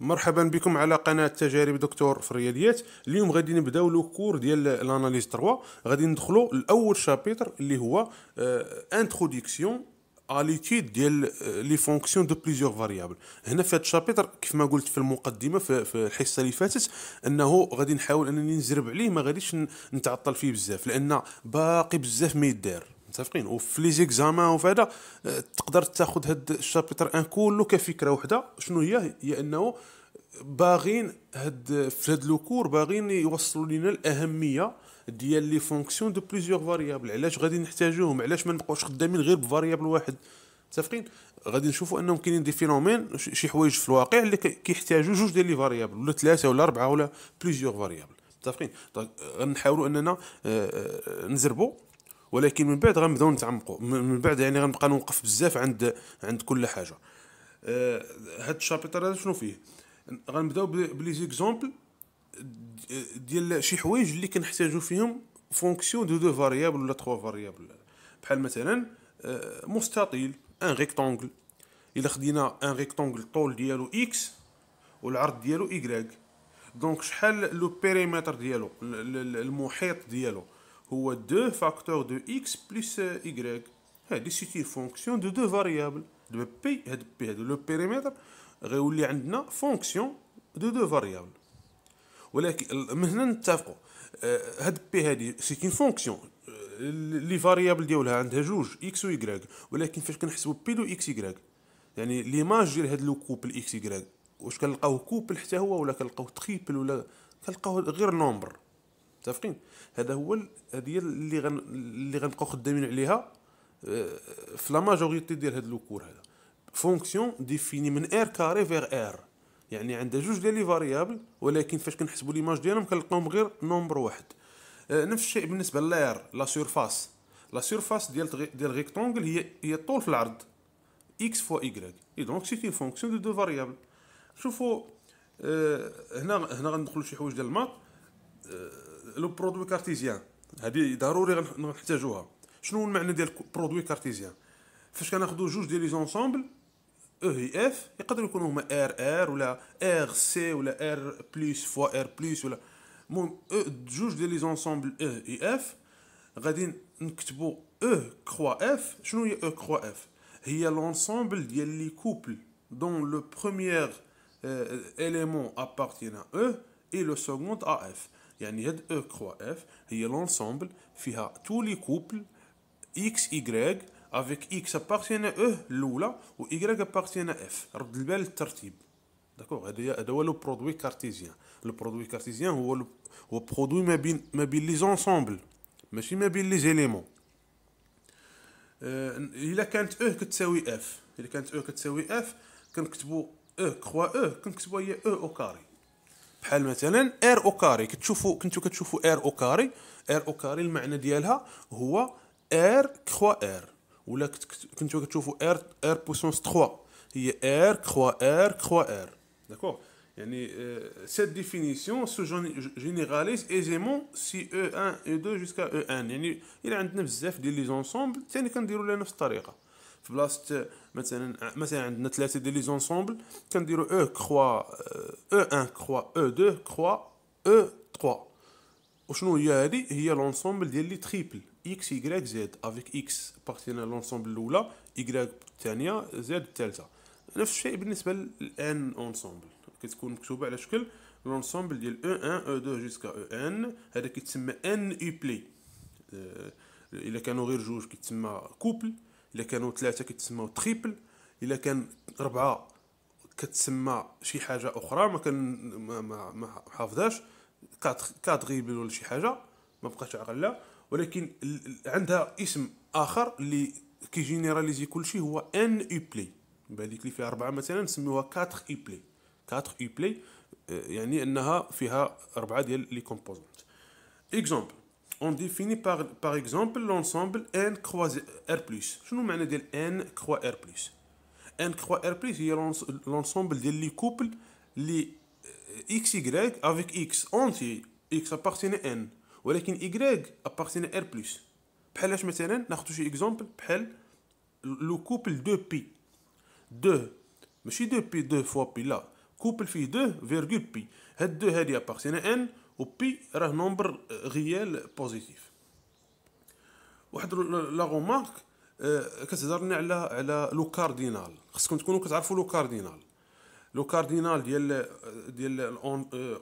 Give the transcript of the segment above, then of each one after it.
مرحبا بكم على قناة تجارب دكتور في الرياضيات اليوم غادي نبداو لو كور ديال لاناليز 3 غادي ندخلو لاول شابيتر اللي هو انتروديكسيون آه، اليتيد ديال لي فونكسيون دو بليزيور فاريابل هنا في هذا الشابيتر كيف ما قلت في المقدمه في الحصه اللي فاتت انه غادي نحاول انني نزرب عليه ما غاديش نتعطل فيه بزاف لان باقي بزاف ما يدار متفقين وفي لي زيكزامان وفي هذا آه، تقدر تاخذ هاد الشابتر ان كله كفكره وحده شنو هي هي انه باغين هاد في هاد لوكور باغين يوصلوا لنا الاهميه ديال لي فونكسيون دو بليزيوغ فاريابل علاش غادي نحتاجوهم علاش ما نبقاوش خدامين غير بفاريابل واحد متفقين غادي نشوفوا انهم كاينين دي فينومين شي حوايج في الواقع اللي كيحتاجوا جوج ديال لي فاريابل ولا ثلاثه ولا اربعه ولا بليزيوغ فاريابل متفقين طيب، آه، غنحاولوا اننا آه، نزربوا ولكن من بعد غنبداو نتعمقوا من بعد يعني غنبقى نوقف بزاف عند عند كل حاجه آه هاد الشابيتر هذا شنو فيه غنبداو بلي زيكزومبل ديال شي حوايج اللي كنحتاجو فيهم فونكسيون دو دو فاريابل ولا تخوا فاريابل بحال مثلا آه، مستطيل ان ريكتونغل الا خدينا ان ريكتونغل الطول ديالو اكس والعرض ديالو ايكغيك دونك شحال لو بيريمتر ديالو المحيط ديالو هو 2 فاكتور دو اكس بلس y هادي سيتي فونكسيون دو دو فاريابل دو بي هاد بي هاد لو بيريمتر غيولي عندنا فونكسيون دو دو فاريابل ولكن من هنا نتفقوا هاد بي هادي سيتي فونكسيون لي فاريابل ديالها عندها جوج اكس و y ولكن فاش كنحسبوا بي دو اكس y يعني ليماج ديال هاد لو كوبل اكس y واش كنلقاو كوبل حتى هو ولا كنلقاو تريبل ولا كنلقاو غير نومبر متفقين هذا هو هذه اللي غن اللي غنبقاو خدامين عليها آه، في لا ماجوريتي ديال هاد لوكور هذا فونكسيون ديفيني من ار كاري فيغ ار يعني عندها جوج ديال لي فاريابل ولكن فاش كنحسبوا ليماج ديالهم كنلقاهم غير نومبر واحد آه، نفس الشيء بالنسبه لير لا سيرفاس لا سيرفاس ديال ديال ريكتونغل هي هي الطول في العرض اكس فوا ايغريك اي دونك سي اون فونكسيون دو دو فاريابل شوفوا آه، هنا هنا غندخلوا شي حوايج ديال الماط لو برودوي كارتيزيان هذه ضروري غنحتاجوها شنو المعنى ديال برودوي كارتيزيان فاش كناخذوا جوج ديال لي زونسومبل او هي اف يقدروا يكونوا هما ار ار ولا ار سي ولا ار بلس فوا ار بلس ولا المهم e- جوج ديال لي زونسومبل او اي اف غادي نكتبوا او e كخوا اف شنو هي او كخوا اف هي لونسومبل ديال لي كوبل دون لو بروميير élément appartient à E et le ا ا F. يعني هاد او كخوا اف هي لونسومبل فيها تو لي كوبل اكس ايكغيك افيك اكس ابارتينا او الاولى و ايكغيك ابارتينا اف رد البال الترتيب داكوغ هذا هذا هو لو برودوي كارتيزيان لو برودوي كارتيزيان هو لو هو برودوي ما بين ما بين لي زونسومبل ماشي ما بين لي زيليمون أه الا كانت او e كتساوي اف الا كانت او e كتساوي اف كنكتبو او e كخوا او كنكتبوها هي او او كاري بحال مثلا ار او كاري كتشوفوا كنتو كتشوفوا ار او كاري ار او كاري المعنى ديالها هو ار كخوا ار ولا كنتو كتشوفوا ار ار بوسونس 3 هي ار كخوا ار كخوا ار داكوغ يعني سيت ديفينيسيون سو جينيراليز ايزيمون سي او ان او 2 جوسكا او ان يعني الى عندنا بزاف ديال لي زونسومبل ثاني كنديروا لها نفس الطريقه في بلاصه مثلا مثلا عندنا ثلاثه ديال لي زونسومبل كنديرو او كخوا او ان كخوا او دو كخوا او 3 وشنو هي هذه هي لونسومبل ديال لي تريبل اكس يغريك زد افيك اكس بارتينا لونسومبل الاولى يغريك الثانيه زد الثالثه نفس الشيء بالنسبه للان اونسومبل كتكون مكتوبه على شكل لونسومبل ديال او 1 او 2 جوسكا او ان هذا كيتسمى ان اي بلي آه، الا كانوا غير جوج كيتسمى كوبل الا كانوا ثلاثه كيتسموا تريبل الا كان اربعه كتسمى شي حاجه اخرى ما كان ما ما, ما حافظاش كادغيبل ولا شي حاجه ما بقاش لا ولكن عندها اسم اخر اللي كيجينيراليزي كلشي هو ان اي بلاي بهذيك اللي فيها اربعه مثلا نسميوها 4 اي بلاي 4 اي بلاي يعني انها فيها اربعه ديال لي كومبوزونت اكزومبل On définit par, exemple l'ensemble n croise r plus. Je nous n croix r plus. n croix r plus, c'est l'ensemble des couples euh, x, y avec x entier. x appartient à n. mais y appartient à r plus. Pelage maintenant, n'a exemple. le couple 2 pi 2. Mais si 2 pi 2 fois pi là. Couple fait 2, virgule pi Hed 2 appartient à n. وبي راه نومبر غيال بوزيتيف واحد لا غومارك آه، كتهضرني لنا على على لو كاردينال خصكم تكونوا كتعرفوا لو كاردينال لو كاردينال ديال ديال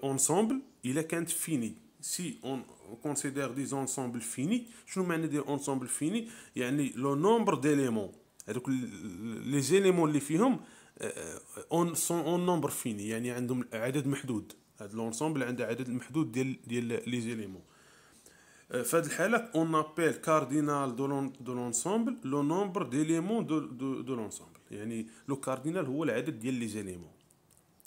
اونسومبل آه، الا كانت فيني سي اون كونسيدير دي زونسومبل فيني شنو معنى ديال اونسومبل فيني يعني لو نومبر ديليمون هذوك لي زيليمون اللي فيهم اون سون اون نومبر فيني يعني عندهم عدد محدود هاد لونسومبل عنده عدد محدود ديال ديال لي زيليمون أه، في هاد الحاله اون ابيل كاردينال دو لونسومبل لو نومبر ديليمون دو دو, دو لونسومبل يعني لو كاردينال هو العدد ديال لي زيليمون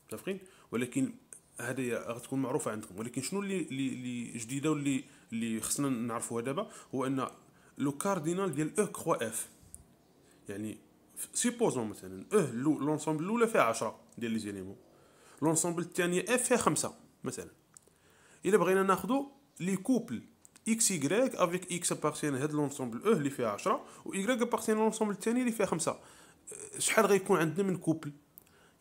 متفقين ولكن هذه غتكون معروفه عندكم ولكن شنو اللي اللي جديده واللي اللي خصنا نعرفوها دابا هو ان e يعني e، لو كاردينال ديال او كخوا اف يعني سيبوزون مثلا او لونسومبل الاولى فيها 10 ديال لي زيليمون لونسومبل الثانيه اف فيها خمسة مثلا الا بغينا ناخذ لي كوبل اكس يغريك افيك اكس ابارتيان هاد لونسومبل او اللي فيها عشرة و يغريك ابارتيان لونسومبل الثاني اللي فيها خمسة أه، شحال غيكون عندنا من كوبل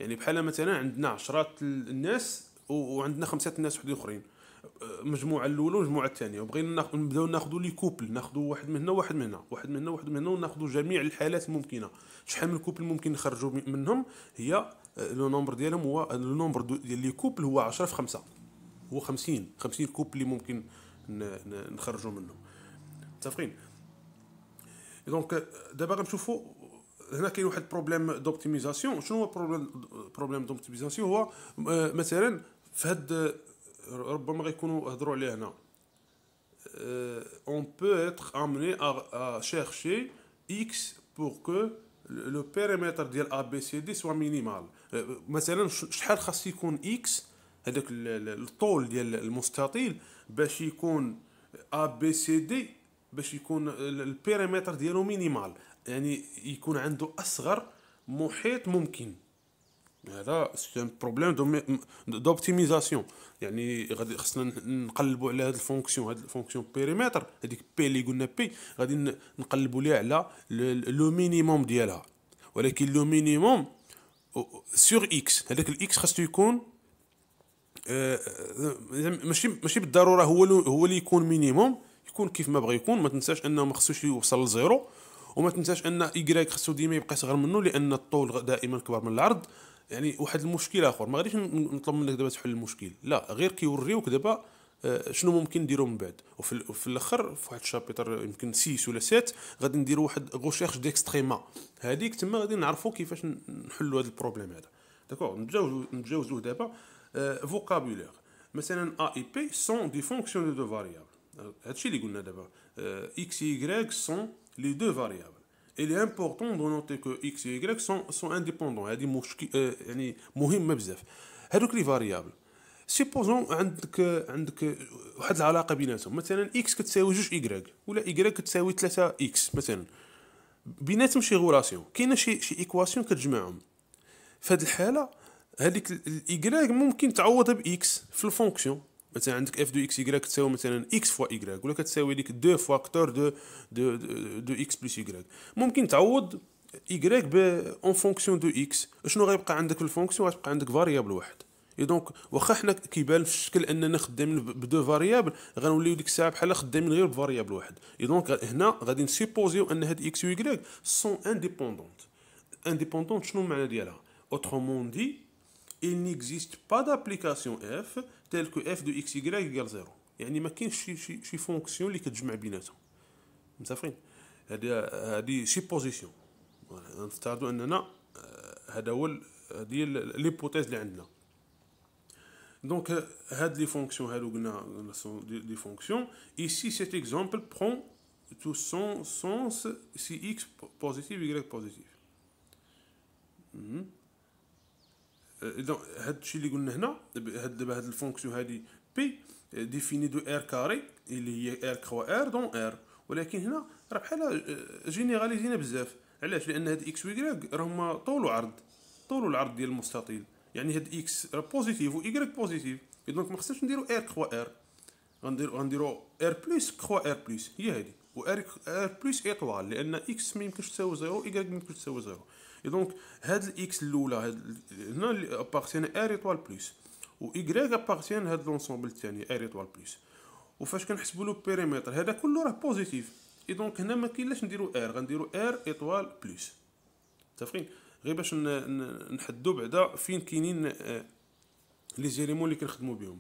يعني بحال مثلا عندنا عشرات الناس وعندنا خمسة الناس وحدين اخرين أه، مجموعه الاولى والمجموعه الثانيه وبغينا نبداو ناخذوا لي كوبل ناخدو واحد من هنا واحد من هنا واحد من هنا واحد من هنا وناخذوا جميع الحالات الممكنه شحال من كوبل ممكن نخرجوا منهم هي لو نومبر ديالهم هو لو نومبر ديال لي كوبل هو 10 في 5 هو 50 50 كوبل اللي ممكن نخرجوا منه متفقين دونك دابا غنشوفوا هنا كاين واحد بروبليم دوبتيميزاسيون شنو هو بروبليم بروبليم دوبتيميزاسيون هو مثلا في هاد ربما غيكونوا هضروا عليه هنا اون بو اتر امني ا شيرشي اكس بور كو لو بيريمتر ديال ا بي سي دي سوا مينيمال مثلا شحال خاص يكون اكس هذاك الطول ديال المستطيل باش يكون ا بي سي دي باش يكون البيريمتر ديالو مينيمال يعني يكون عنده اصغر محيط ممكن هذا سي ان بروبليم دوبتيميزاسيون يعني غادي خصنا نقلبوا على هاد الفونكسيون هاد الفونكسيون بيريمتر هذيك بي اللي قلنا بي غادي نقلبوا ليها على لو مينيموم ديالها ولكن لو مينيموم سور اكس هذاك الاكس خاصو يكون آه ماشي ماشي بالضروره هو هو اللي يكون مينيموم يكون كيف ما بغى يكون ما تنساش انه ما خصوش يوصل لزيرو وما تنساش ان ايكغيك خصو ديما يبقى صغر منه لان الطول دائما كبر من العرض يعني واحد المشكل اخر ما غاديش نطلب منك دابا تحل المشكل لا غير كيوريوك دابا آه، شنو ممكن نديرو من بعد وفي, في الاخر في واحد الشابيتر يمكن 6 ولا 7 غادي نديرو واحد غوشيرش ديكستريما هذيك تما غادي نعرفو كيفاش نحلو هذا البروبليم هذا نتجاوزو نتجاوزوه دابا فوكابولير آه، مثلا ا اي بي سون دي فونكسيون دو فاريابل هادشي اللي قلنا دابا اكس واي سون لي دو فاريابل il est important de noter que x et y sont, sont indépendants هذه مشكل آه، يعني مهمه بزاف هذوك لي فاريابل سيبوزون عندك عندك واحد العلاقه بيناتهم مثلا اكس كتساوي جوج ايكغيك ولا ايكغيك كتساوي ثلاثة اكس مثلا بيناتهم شي غولاسيون كاينه شي شي ايكواسيون كتجمعهم في هذه الحاله هذيك الايكغيك ممكن تعوضها باكس في الفونكسيون مثلا عندك اف دو اكس يغريك تساوي مثلا اكس فوا يغريك ولا كتساوي ديك دو فاكتور دو دو دو اكس بلس يغريك ممكن تعوض يغريك ب اون فونكسيون دو اكس شنو غيبقى عندك في الفونكسيون غتبقى عندك فاريابل واحد اي دونك واخا حنا كيبان في الشكل اننا خدامين بدو فاريابل غنوليو ديك الساعه بحال خدامين غير بفاريابل واحد اي دونك هنا غادي نسيبوزيو ان هاد اكس و ايكغيك سون انديبوندونت انديبوندونت شنو المعنى ديالها اوترومون دي il n'existe pas d'application f telle que f de x y égale 0 يعني ما كاينش شي شي شي فونكسيون اللي كتجمع بيناتهم مسافرين هادي هادي شي بوزيسيون نفترضوا اننا آه، هذا هو هي ليبوتيز اللي عندنا دونك هاد Donc, euh, had les fonctions, des fonctions. Ici, cet exemple prend tout son sens si x positif, y بوزيتيف hmm. euh, Donc, هاد الشيء اللي قلنا هنا هاد دابا هاد الفونكسيون هادي بي ديفيني دو ار كاري اللي هي ار كخوا ار دون ار ولكن هنا راه بحال جينيراليزينا بزاف علاش لان هاد اكس ويكراك راهما طول وعرض طول العرض ديال المستطيل يعني هاد اكس راه بوزيتيف و وايكغيك بوزيتيف دونك ما خصناش نديرو ار كخوا ار غنديرو غنديرو ار بلس كخوا ار بلس هي هادي و ار ار بلس ايطوال لان اكس ما يمكنش تساوي زيرو ايكغيك ما يمكنش تساوي زيرو دونك هاد الاكس الاولى هاد هنا اللي ابارتيان ار ايطوال بلس و ايكغيك ابارتيان هاد لونسومبل الثاني ار ايطوال بلس وفاش كنحسبوا له بيريمتر هذا كله راه بوزيتيف اي دونك هنا ما كاينلاش نديرو ار غنديرو ار ايطوال بلس متفقين غير باش نحدو بعدا فين كاينين آه، لي زيريمون اللي كنخدمو بهم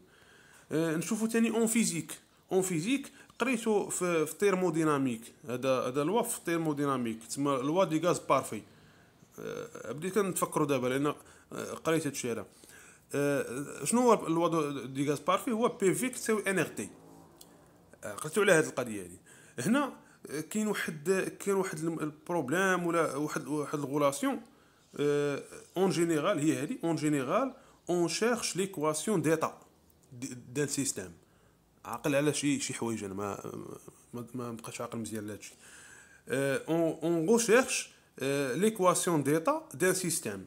آه، نشوفو تاني اون فيزيك اون فيزيك قريتو في في التيرموديناميك هذا هذا لوا في التيرموديناميك تسمى لوا دي غاز بارفي آه، بديت كنتفكروا دابا لان قريت هادشي هذا شنو هو لوا دي غاز بارفي هو بي في تساوي ان ار تي قريتو على هاد القضيه هادي هنا كاين واحد كاين واحد البروبليم ولا واحد واحد الغولاسيون Euh, en général, on cherche l'équation d'état d'un système. Euh, on recherche euh, l'équation d'état d'un système.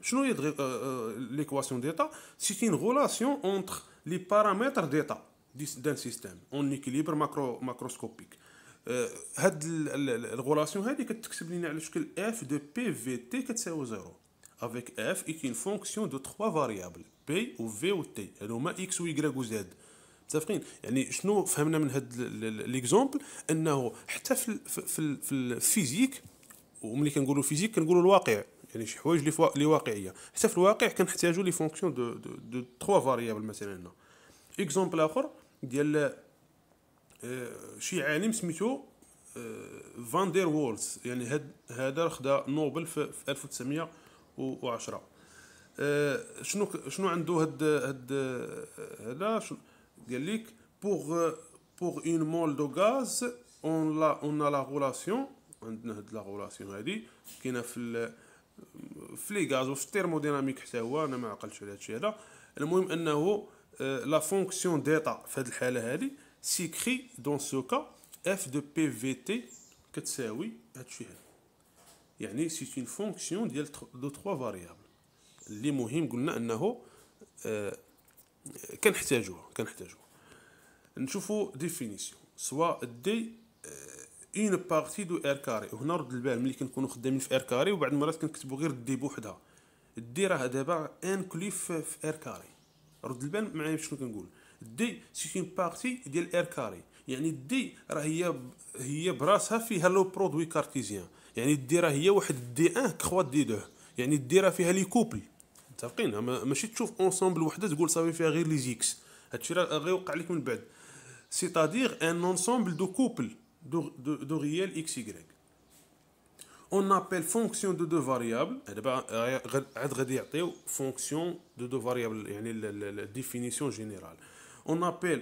l'équation d'état C'est une relation entre les paramètres d'état d'un système en équilibre macro macroscopique. cette relation est que F de PVT, اف دو avec f est une fonction de trois variables بي و في و تي هما اكس و يكراك و زاد متفقين يعني شنو فهمنا من هاد ليكزومبل انه حتى في في في الفيزيك وملي كنقولوا فيزيك كنقولوا الواقع يعني شي حوايج اللي لي واقعيه حتى في الواقع كنحتاجوا لي فونكسيون دو دو, دو تخوا فاريابل مثلا هنا اكزومبل اخر ديال اه شي عالم سميتو اه وولز يعني هذا هاد خدا نوبل في, في 1900 2010 آه، شنو شنو عنده هاد هاد هذا آه، قال لك بوغ بوغ اون مول دو غاز اون لا اون لا غولاسيون عندنا هاد لا غولاسيون هادي كاينه في في لي غاز وفي الثيرموديناميك حتى هو انا ما عقلتش على هادشي هذا المهم انه لا فونكسيون ديتا في هاد الحاله هادي سيكري دون سو كا اف دو بي في تي كتساوي هادشي هذا يعني سي اون فونكسيون ديال دو تخوا فاريابل اللي مهم قلنا انه آه، كنحتاجوها كنحتاجوها نشوفوا ديفينيسيون سوا دي اون بارتي دو ار كاري وهنا رد البال ملي كنكونوا خدامين في ار كاري وبعد المرات كنكتبوا غير دي بوحدها دي راه دابا انكلي في ار كاري رد البال معايا شنو كنقول دي سي اون بارتي ديال ار كاري يعني دي راه هي هي براسها فيها لو برودوي كارتيزيان يعني الديره هي واحد دي ان كخوا دي دو يعني الديره فيها لي كوبل متفقين ماشي تشوف اونسومبل وحده تقول صافي فيها غير لي زيكس هادشي راه غيوقع لك من بعد سي تادير ان اونسومبل دو كوبل دو دو, دو ريال اكس يغريك اون ابل فونكسيون دو دو فاريابل دابا عاد غادي يعطيو فونكسيون دو دو فاريابل يعني الديفينيسيون جينيرال اون ابل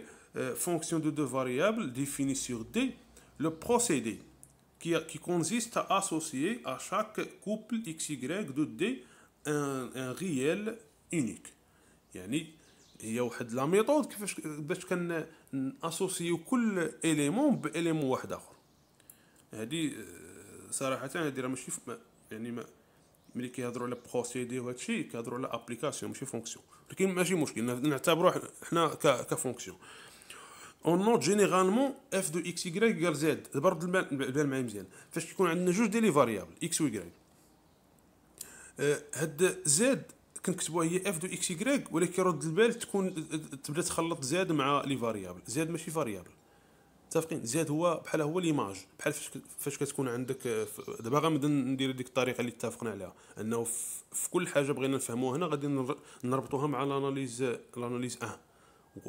فونكسيون دو دو فاريابل ديفيني سور دي لو بروسيدي qui, qui consiste à associer à chaque couple XY de D un, un réel unique يعني هي واحد لا ميثود كيفاش باش كناسوسيو كل اليمون باليمون واحد اخر هادي آه، صراحه هادي راه ماشي يعني ما ملي كيهضروا على بروسيدي وهذا الشيء كيهضروا على ابليكاسيون ماشي فونكسيون ولكن ماشي مشكل نعتبروه حنا كفونكسيون اون نوت جينيرالمون اف دو اكس واي يقال زد دابا رد البال معايا مزيان فاش كيكون عندنا جوج ديال لي فاريابل اكس واي هاد زد كنكتبوها هي اف دو اكس واي ولكن كيرد البال تكون تبدا تخلط زد مع لي فاريابل زد ماشي فاريابل متفقين زاد هو بحال هو ليماج بحال فاش فاش كتكون عندك دابا غنبدا ندير ديك الطريقه اللي اتفقنا عليها انه في كل حاجه بغينا نفهموها هنا غادي نربطوها مع الاناليز الاناليز 1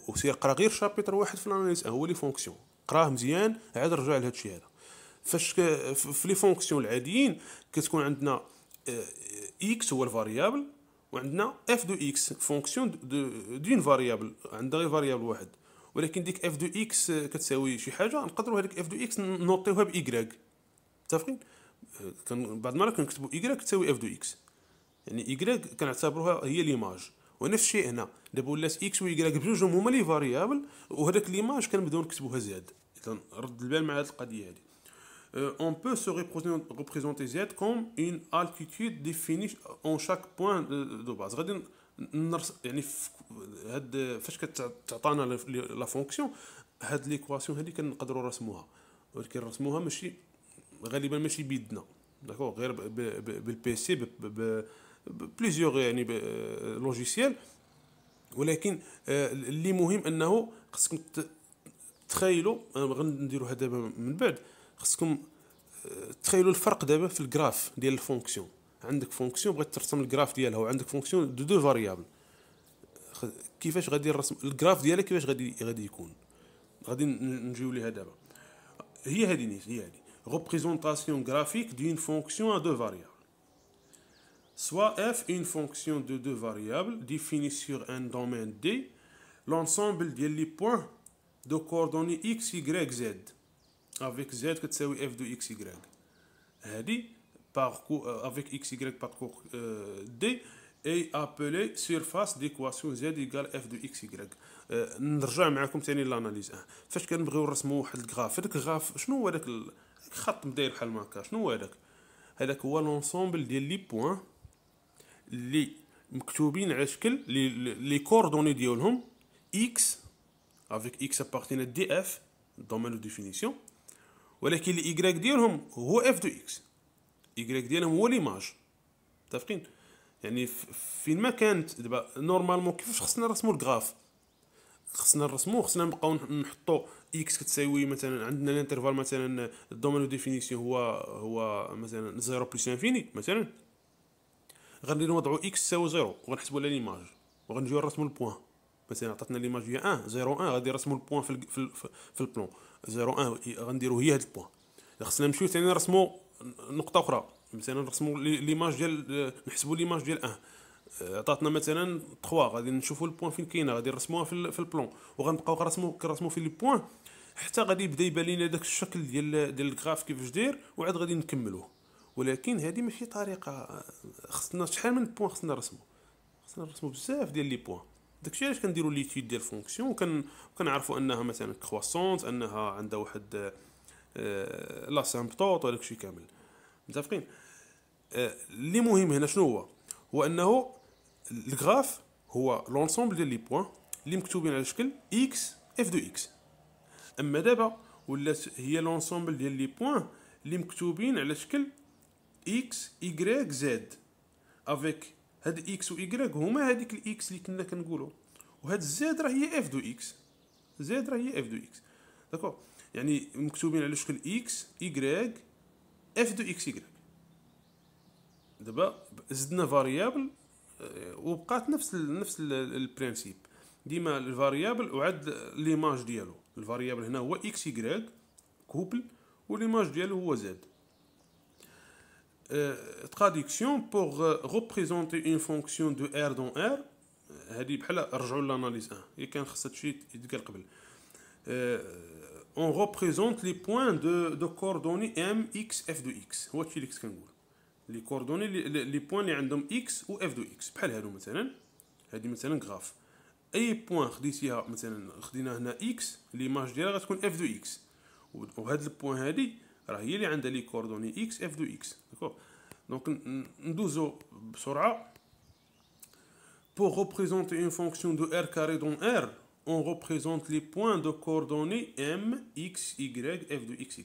وسير قرا غير شابيتر واحد في الاناليز هو لي فونكسيون قراه مزيان عاد رجع لهذا الشيء هذا فاش في لي فونكسيون العاديين كتكون عندنا آه، اكس هو الفاريابل وعندنا اف دو اكس فونكسيون دون فاريابل عندها غير فاريابل واحد ولكن ديك اف دو اكس آه، كتساوي شي حاجه نقدروا هذيك اف دو اكس نوطيوها بايكراك متفقين آه، بعض بعد ما كنكتبوا ايكراك تساوي اف دو اكس يعني ايكراك كنعتبروها هي ليماج ونفس الشيء هنا دابا ولات اكس ويكراك بجوجهم هما لي فاريابل وهذاك ليماج كنبداو نكتبوها زاد اذا رد البال مع هذه القضيه هذه euh, on peut se représenter Z comme une altitude définie en chaque point de base. غادي نرس يعني هاد فاش كتعطانا لا فونكسيون هاد ليكواسيون هادي كنقدروا نرسموها ولكن نرسموها ماشي غالبا ماشي بيدنا داكو غير بالبي سي بليزيوغ يعني آه، لوجيسيال ولكن آه، اللي مهم انه خصكم تخيلوا غنديروها دابا من بعد خصكم آه، تخيلوا الفرق دابا في الجراف ديال الفونكسيون عندك فونكسيون بغيت ترسم الجراف ديالها وعندك فونكسيون دو دو فاريابل كيفاش غادي الرسم الجراف ديالها كيفاش غادي غادي يكون غادي نجيو ليها دابا هي هذه نيت هي هذه ريبريزونطاسيون جرافيك دون فونكسيون دو فاريابل soit f une fonction de deux variables définie sur un domaine D, l'ensemble des points de coordonnées x, y, z, avec z que est f de x, y. C'est-à-dire, euh, avec x, y parcours euh, D et appelé surface d'équation z égale f de x, y. Euh, نرجع معكم ثاني l'analyse. فاش كنبغيو نرسموا واحد الغراف شنو هو بحال شنو هو اللي مكتوبين على شكل لي لي كوردوني ديالهم اكس افيك اكس ابارتين دي اف دومين دو ديفينيسيون ولكن لي ايكغيك ديالهم هو اف دو اكس ايكغيك ديالهم هو ليماج متفقين يعني فين ما كانت دابا نورمالمون كيفاش خصنا نرسمو الكراف خصنا نرسمو خصنا نبقاو نحطو اكس كتساوي مثلا عندنا الانترفال مثلا الدومين دو ديفينيسيون هو هو مثلا 0 بلس انفيني مثلا غنديرو نوضعو اكس تساوي زيرو وغنحسبو على ليماج وغنجيو نرسمو البوان مثلا عطاتنا ليماج هي ان زيرو ان غادي نرسمو البوان في في, في البلون زيرو ان غنديرو هي هاد البوان خصنا نمشيو ثاني نرسمو نقطه اخرى مثلا نرسمو ليماج ديال نحسبو ليماج ديال ان عطاتنا مثلا 3 غادي نشوفو البوان فين كاينه غادي نرسموها في, في البلون وغنبقاو كنرسمو كنرسمو في لي بوان حتى غادي يبدا يبان لينا داك الشكل ديال ديال الكغاف كيفاش داير وعاد غادي نكملوه ولكن هذه ماشي طريقه خصنا شحال من بوان خصنا نرسمو خصنا نرسمو بزاف ديال لي بوان داكشي علاش كنديرو لي تيد ديال فونكسيون وكن كنعرفو انها مثلا كرواسونت انها عندها واحد آه، لا سامبتوط ولا الشيء كامل متفقين اللي آه، مهم هنا شنو هو هو انه الغراف هو لونسومبل ديال لي بوان اللي مكتوبين على شكل اكس اف دو اكس اما دابا ولات هي لونسومبل ديال لي بوان اللي مكتوبين على شكل اكس y z افيك هاد اكس و y هما هاديك الاكس اللي كنا كنقولو وهاد زد راه هي اف دو اكس زد راه هي اف دو اكس داكو يعني مكتوبين على شكل اكس y اف دو اكس y دابا زدنا فاريابل وبقات نفس الـ نفس البرينسيپ ديما الفاريابل وعد ليماج ديالو الفاريابل هنا هو اكس y كوبل وليماج ديالو هو زد Euh, traduction pour euh, représenter une fonction de R dans R euh, on représente les points de coordonnées M, X, f يتقال X les points لي بوين دو دو كوردوني ام اكس اف دو اكس هو x اللي كنقول لي كوردوني لي بوين اللي عندهم راه هي اللي عندها لي كوردوني x. f دو x). داكوغ دونك ندوزو Pour représenter une fonction de R carré dans R, on représente les points de coordonnées M, X, Y, F de X, Y.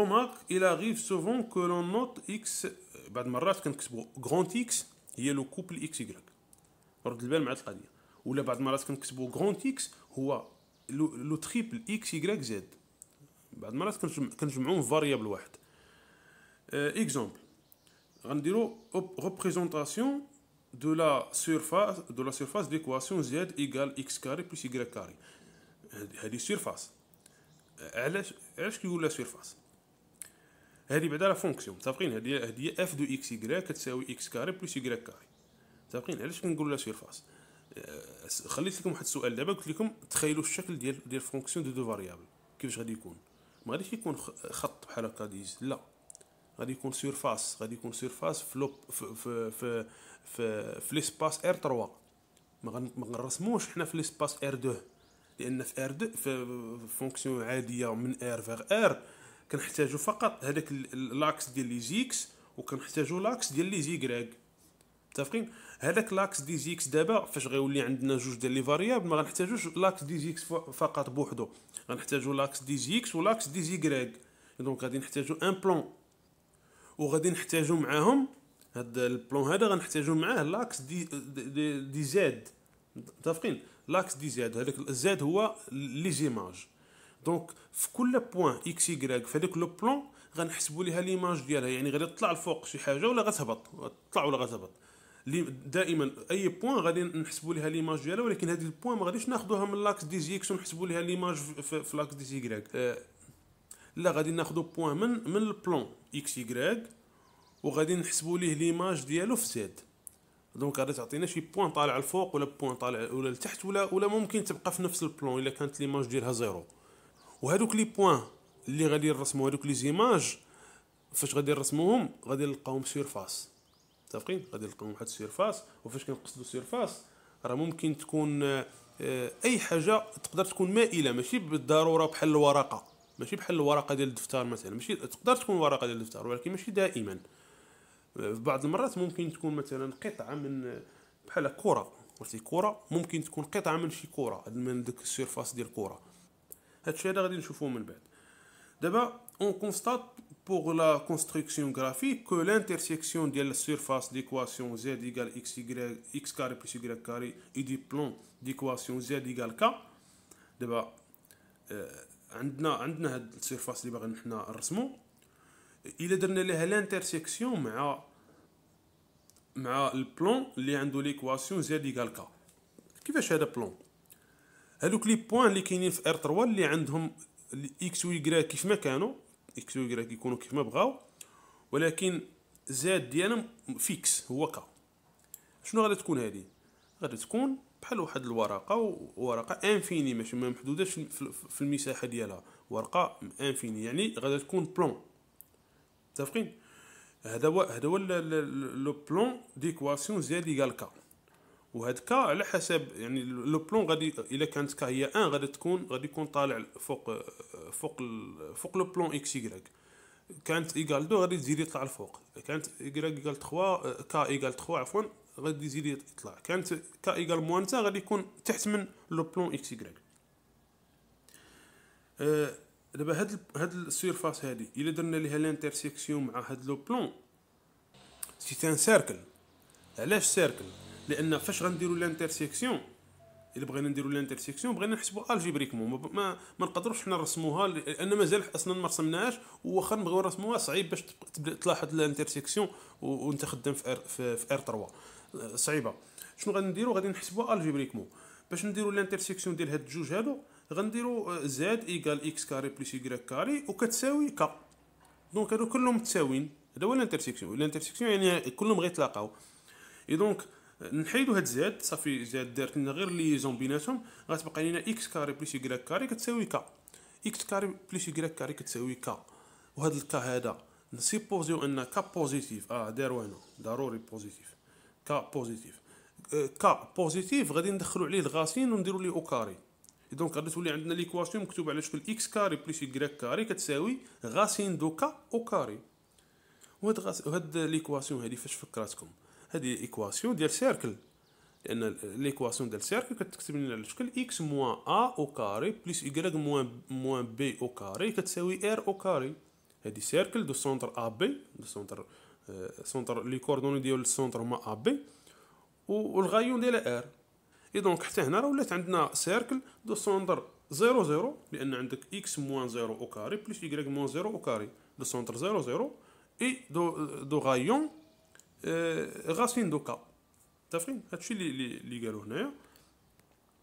Remarque, il arrive souvent que l'on note X, euh, grand X, il le couple X, Y. Ou le grand X, هو لو تريبل اكس يكراك زد بعض المرات كنجمعوهم في فاريابل واحد اكزومبل آه، غنديرو ريبريزونطاسيون دو لا سيرفاس دو لا سيرفاس ديكواسيون زد ايكال اكس كاري بلس يكراك كاري هادي سيرفاس علاش علاش كيقول لا سيرفاس هادي بعدا لا فونكسيون متفقين هادي هي اف دو اكس يكراك كتساوي اكس كاري بلس يكراك كاري متفقين علاش كنقول لا سيرفاس خليت لكم واحد السؤال دابا قلت لكم تخيلوا الشكل ديال ديال فونكسيون دو دو فاريابل كيفاش غادي يكون ما غاديش يكون خط بحال هكا ديز لا غادي يكون سيرفاس غادي يكون سيرفاس فلوب في في في في, ليسباس ار 3 ما غنرسموش حنا في ليسباس ار 2 لان في ار 2 في فونكسيون عاديه من ار فيغ ار كنحتاجو فقط هذاك لاكس ديال لي زيكس وكنحتاجو لاكس ديال لي زيكراك متفقين هذاك لاكس دي زيكس اكس دابا فاش غيولي عندنا جوج ديال لي فاريابل ما غنحتاجوش لاكس دي زيكس فقط بوحدو غنحتاجو لاكس دي زيكس اكس ولاكس دي زي دونك غادي نحتاجو ان بلون وغادي نحتاجو معاهم هاد البلون هذا غنحتاجو معاه لاكس دي دي, دي زاد متفقين لاكس دي زاد هذاك الزاد هو لي زيماج دونك في كل بوان اكس يكراك في هذاك لو بلون غنحسبوا ليها ليماج ديالها يعني غادي تطلع لفوق شي حاجه ولا غتهبط تطلع ولا غتهبط دائما اي بوان غادي نحسبوا لها ليماج ديالها ولكن هذه البوان ما غاديش ناخذوها من لاكس دي زيكس ونحسبوا لها ليماج في لاكس دي زيكراك أه لا غادي ناخذوا بوان من من البلون اكس يكراك وغادي نحسبوا ليه ليماج ديالو في زد دونك غادي تعطينا شي بوان طالع الفوق ولا بوان طالع ولا لتحت ولا ولا ممكن تبقى في نفس البلون الا كانت ليماج ديالها زيرو وهذوك لي بوان اللي غادي نرسمو هذوك لي زيماج فاش غادي نرسموهم غادي نلقاهم سيرفاس متفقين غادي نلقاو واحد السيرفاس وفاش كنقصدو سيرفاس راه ممكن تكون آه، اي حاجه تقدر تكون مائله ماشي بالضروره بحال الورقه ماشي بحال الورقه ديال الدفتر مثلا ماشي تقدر تكون ورقه ديال الدفتر ولكن ماشي دائما في بعض المرات ممكن تكون مثلا قطعه من بحال كره قلتي كره ممكن تكون قطعه من شي كره من ديك السيرفاس ديال الكره هادشي هذا غادي نشوفوه من بعد دابا اون كونستات بوغ لا كونستركسيون غرافيك كو لانترسيكسيون ديال السيرفاس ديكواسيون d'équation ايكال اكس x, اكس كاري بلس plus كاري اي دي بلون ديكواسيون d'équation ايكال كا دابا عندنا عندنا هاد السيرفاس اللي باغي حنا نرسمو الا درنا ليها لانترسيكسيون مع مع البلون اللي عنده ليكواسيون زد ايكال كا كيفاش هذا بلون هادوك لي بوين اللي كاينين في ار 3 اللي عندهم اكس و كيف ما كانوا اكس ويكغيك يكونوا كيف ما بغاو ولكن زاد ديالهم فيكس هو كا شنو غادي تكون هذه غادي تكون بحال واحد الورقه ورقه انفيني ماشي ما محدوداش في المساحه ديالها ورقه انفيني يعني غادي تكون بلون متفقين هذا هو هذا هو لو بلون ديكواسيون زاد ايكال كا كا على حسب يعني لو بلون غادي الا كانت كا هي ان غادي تكون غادي يكون طالع فوق فوق فوق لو بلون اكس يكراك كانت ايغال دو غادي تزيد يطلع لفوق كانت ايكراك ايغال 3 كا ايكال 3 عفوا غادي يزيد يطلع كانت كا ايكال موان تا غادي يكون تحت من لو بلون اكس يكراك أه، دابا هاد هاد السيرفاس هادي الا درنا ليها لانترسيكسيون مع هاد لو بلون سي ان سيركل علاش سيركل لان فاش غنديروا لانترسيكسيون الا بغينا نديروا لانترسيكسيون بغينا نحسبوا الجبريكمون ما ما نقدروش حنا نرسموها لان مازال اصلا ما رسمناهاش واخا نبغيو نرسموها صعيب باش تلاحظ لانترسيكسيون وانت خدام في ار في ار آه، 3 صعيبه شنو غنديروا غادي الجبريك الجبريكمون باش نديروا لانترسيكسيون ديال هاد الجوج هادو غنديروا زاد ايكال اكس كاري بلس يغريك كاري وكتساوي ك دونك هادو كلهم متساويين هذا هو الانترسيكسيون الانترسيكسيون يعني كلهم غيتلاقاو اي دونك نحيدو هاد زاد صافي زاد دارت لنا غير ليزون بيناتهم غتبقى لينا اكس كاري بليس يكرا كاري كتساوي كا اكس كاري بليس يكرا كاري كتساوي كا وهاد الكا هذا نسيبوزيو ان كا بوزيتيف اه دارو هنا ضروري بوزيتيف كا بوزيتيف آه، كا بوزيتيف غادي ندخلو عليه الغاسين ونديرو ليه او كاري دونك غادي تولي عندنا ليكواسيون مكتوب على شكل اكس كاري بليس يكرا كاري كتساوي غاسين دو كا او كاري وهاد غاس... وهاد ليكواسيون هادي فاش فكراتكم هذه ايكواسيون ديال سيركل لان ليكواسيون ديال سيركل كتكتب لنا على شكل اكس موان ا او كاري بلس ايكغيك موان موان بي او كاري كتساوي ار او كاري هادي سيركل دو سونتر ا بي دو سونتر آه، سونتر لي كوردوني ديال السونتر هما ا بي والغايون ديالها ار اي دونك حتى هنا راه ولات عندنا سيركل دو سونتر زيرو زيرو لان عندك اكس موان زيرو او كاري بلس ايكغيك موان زيرو او كاري دو سونتر زيرو زيرو اي دو دو غايون آه، غاسين دوكا متفقين هادشي اللي اللي قالو هنايا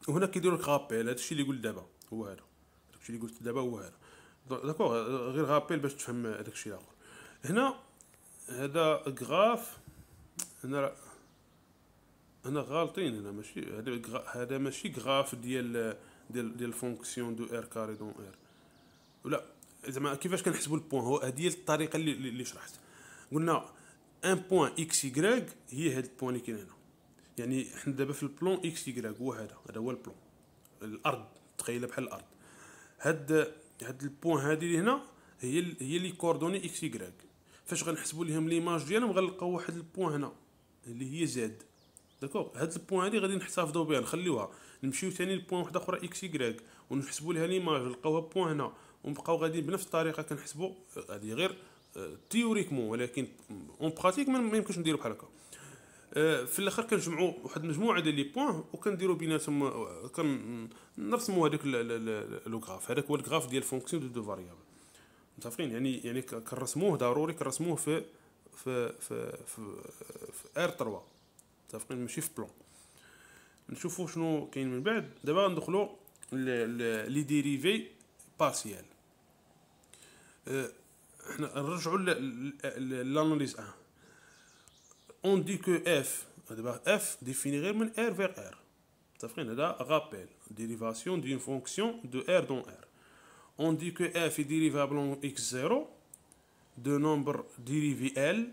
وهنا كيديرو لك غابيل هادشي اللي قلت دابا هو هذا داكشي اللي قلت دابا هو هذا داكوغ غير غابيل باش تفهم داكشي الاخر هنا هذا غراف هنا هنا غالطين هنا ماشي هذا هذا ماشي غراف ديال ديال ديال الفونكسيون دو ار كاري دون ار ولا زعما كيفاش كنحسبوا البوان هو هذه هي الطريقه اللي, اللي شرحت قلنا ان بوان اكس يكراك هي هاد البوان اللي كاين هنا يعني حنا دابا في البلون اكس يكراك هو هذا هذا هو البلون الارض تخيلها بحال الارض هاد هاد البوان هادي هنا هي هي لي كوردوني اكس يكراك فاش غنحسبوا ليهم ليماج ديالهم غنلقاو واحد البوان هنا اللي هي زاد داكوغ هاد البوان هادي غادي نحتفظوا بها نخليوها نمشيو ثاني لبوان وحده اخرى اكس يكراك ونحسبوا لها ليماج نلقاوها بوان هنا ونبقاو غادي بنفس الطريقه كنحسبوا آه، هادي غير تيوريكمون ولكن اون براتيك ما يمكنش نديرو بحال هكا آه، في الاخر كنجمعوا واحد المجموعه ديال لي بوان وكنديروا بيناتهم آه، كنرسموا هذاك لو غراف هذاك هو الغراف ديال فونكسيون دو دو فاريابل متفقين يعني يعني كنرسموه ضروري كنرسموه في في في في, ار 3 متفقين ماشي في بلون نشوفوا شنو كاين من بعد دابا غندخلوا لي ديريفي بارسيال آه، On dit que f définirait R vers R. Ça fait un rappel, dérivation d'une fonction de R dans R. On dit que f est dérivable en x0 de nombre dérivé L.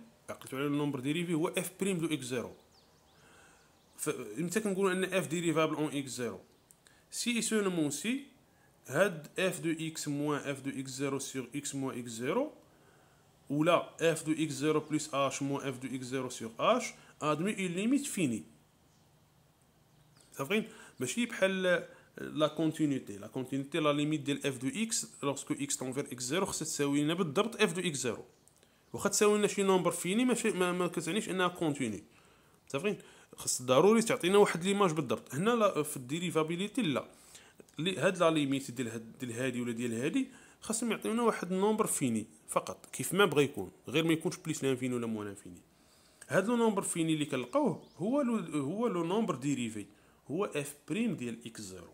Le nombre dérivé ou f' prime de x0. Il on a que f dérivable en x0. Si et seulement si f de x moins f de x0 sur x moins x0, ولا اف دو اكس زيرو بلس اش موان اف دو اكس زيرو سيغ اش ادمي اون ليميت فيني متفقين ماشي بحال لا كونتينيتي لا كونتينيتي لا ليميت ديال اف دو اكس لوغسكو اكس تنفير اكس زيرو خصها تساوي لنا بالضبط اف دو اكس زيرو واخا تساوي لنا شي نومبر فيني ماشي ما, ما كتعنيش انها كونتيني متفقين خص ضروري تعطينا واحد ليماج بالضبط هنا لا في الديريفابيليتي لا هاد لا ليميت ديال هاد ديال هادي ولا ديال هادي خاصهم يعطيونا واحد النومبر فيني فقط كيف ما بغا يكون غير ما يكونش بليس لانفيني ولا موان انفيني هاد لو نومبر فيني اللي كنلقاوه هو لو هو لو نومبر ديريفي هو اف بريم ديال اكس زيرو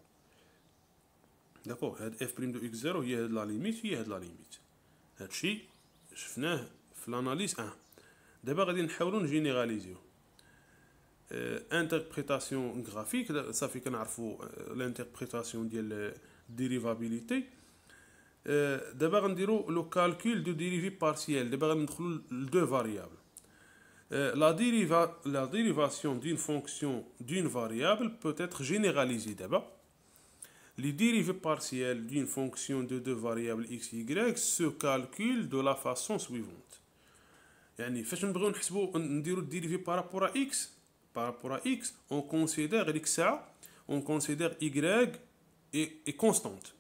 داكو هاد اف بريم دو اكس زيرو هي هاد لا ليميت هي هاد لا ليميت هادشي شفناه في لاناليز 1 دابا غادي نحاولو نجينيراليزيو آه، انتربريتاسيون غرافيك صافي كنعرفو آه، لانتربريتاسيون ديال ديريفابيليتي آه، Euh, d'abord, on لو le calcul de بارسيال دابا غندخلو لدو فاريابل la, variables la dérivation d'une fonction d'une variable peut être généralisée d'abord. Les dérivées partielles d'une fonction de deux variables x, y se calculent de la façon suivante. يعني فاش نبغيو نحسبوا نديروا الديريفي x x on considère x on considère y est constante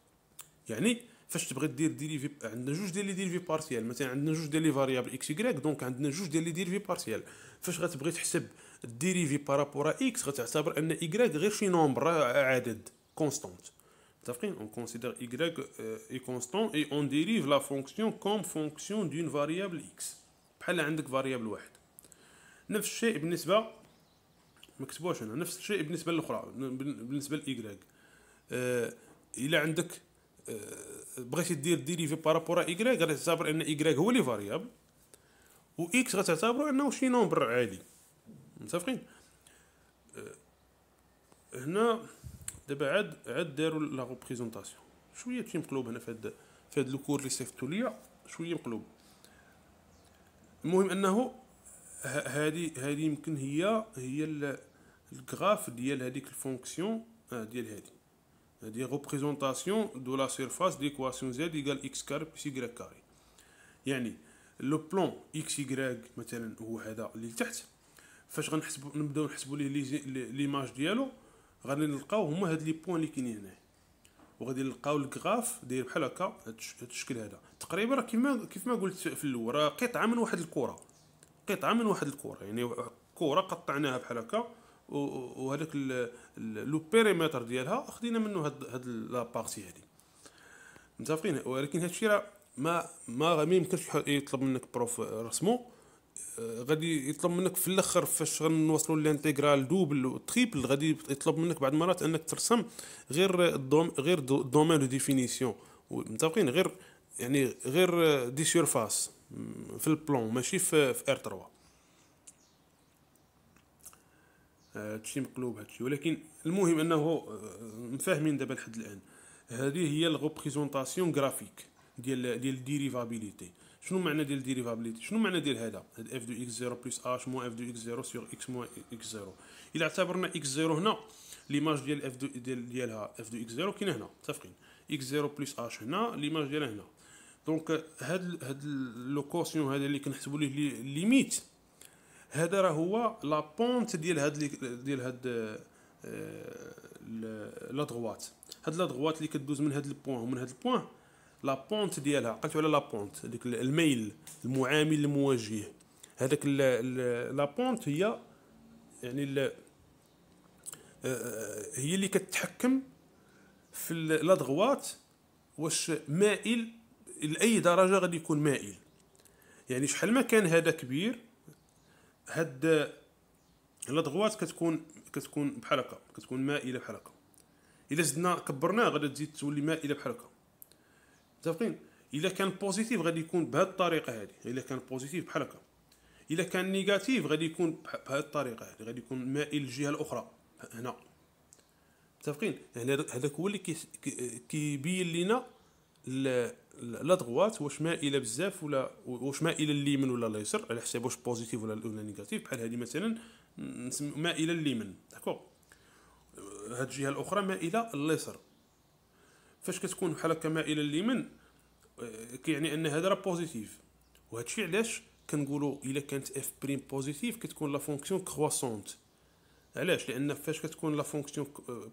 يعني فاش تبغي دير ديريفي عندنا جوج ديال لي ديريفي بارسيال مثلا عندنا جوج ديال لي فاريابل اكس واي دونك عندنا جوج ديال لي ديريفي بارسيال فاش غتبغي تحسب الديريفي بارابورا اكس غتعتبر ان يكغيك غير شي نومبر عدد كونستونت متفقين اون كونسيدير y اي كونستون اي اون ديريف لا فونكسيون كوم فونكسيون دون فاريابل اكس بحال عندك فاريابل واحد نفس الشيء بالنسبه مكتبوش هنا نفس الشيء بالنسبه للاخرى بالنسبه لايكغيك آه، الا عندك آه، بغيتي دير ديريفي بارابور ايكغيك غتعتبر ان ايكغيك هو لي فاريابل و اكس غتعتبرو انه شي نومبر عادي متفقين هنا دابا عاد عاد داروا لا ريبريزونطاسيون شويه تيم مقلوب هنا في هاد في هاد الكور اللي ليا شويه مقلوب المهم انه هادي هادي يمكن هي هي الكغاف ديال هذيك الفونكسيون آه، ديال هادي هذه ريبريزونطاسيون دو لا سيرفاس ديكواسيون زد ايغال اكس كار بلس y كار يعني لو بلون اكس y مثلا هو هذا اللي لتحت فاش غنحسبو نبداو نحسبو ليه ليماج ديالو غادي نلقاو هما هاد لي بوين اللي كاينين هنا وغادي نلقاو الكراف داير بحال هكا هاد الشكل هذا تقريبا راه كيما كيف ما قلت في الاول راه قطعه من واحد الكره قطعه من واحد الكره يعني كره قطعناها بحال هكا وهذاك لو بيريمتر ديالها خدينا منه هاد هاد بارتي هادي متفقين ولكن هادشي راه ما ما ما يمكنش يطلب منك بروف رسمو آه، غادي يطلب منك في الاخر فاش غنوصلوا للانتيغرال دوبل وتريبل غادي يطلب منك بعض المرات انك ترسم غير الدوم غير دومين دو ديفينيسيون متفقين غير يعني غير دي سيرفاس في البلون ماشي في, في ار 3 هادشي آه، مقلوب هادشي ولكن المهم انه آه، مفاهمين دابا لحد الان هذه هي الغوبريزونطاسيون غرافيك ديال ديال ديريفابيليتي شنو معنى ديال ديريفابيليتي شنو معنى ديال هذا هاد اف دو اكس 0 بلس اش مو اف دو اكس 0 سور اكس مو اكس 0 الا اعتبرنا اكس 0 هنا ليماج ديال اف دو ديال ديالها اف دو اكس 0 كاين هنا متفقين اكس 0 بلس اش هنا ليماج ديالها هنا دونك هاد هاد لو كوسيون هذا اللي كنحسبوا ليه ليميت لي هذا راه هو لا بونت ديال هاد ديال هاد آه، آه، لا دغوات هاد لا دغوات اللي كدوز من هاد البوان ومن هاد البوان لا بونت ديالها قلت على لا بونت هذيك الميل المعامل المواجه هذاك لا بونت هي يعني آه، هي اللي كتحكم في لا دغوات واش مائل لاي درجه غادي يكون مائل يعني شحال ما كان هذا كبير هاد لاضغوات كتكون كتكون بحال هكا كتكون مائله بحال هكا الا زدنا كبرناه غادي تزيد تولي مائله بحال هكا متفقين الا كان بوزيتيف غادي يكون بهذه الطريقه هذه الا كان بوزيتيف بحال هكا الا كان نيجاتيف غادي يكون بهذه الطريقه هذه غادي يكون مائل للجهه الاخرى هنا متفقين يعني هذاك هو اللي كيبين كي لينا لا دغوات واش مائله بزاف ولا واش مائله لليمين ولا اليسر على حساب واش بوزيتيف ولا ولا نيجاتيف بحال هذه مثلا مائله لليمين داكوغ هاد الجهه الاخرى مائله لليسر فاش كتكون بحال هكا مائله لليمين آه، كيعني ان هذا راه بوزيتيف وهادشي علاش كنقولوا الا كانت اف بريم بوزيتيف كتكون لا فونكسيون كرواسونت علاش لان فاش كتكون لا فونكسيون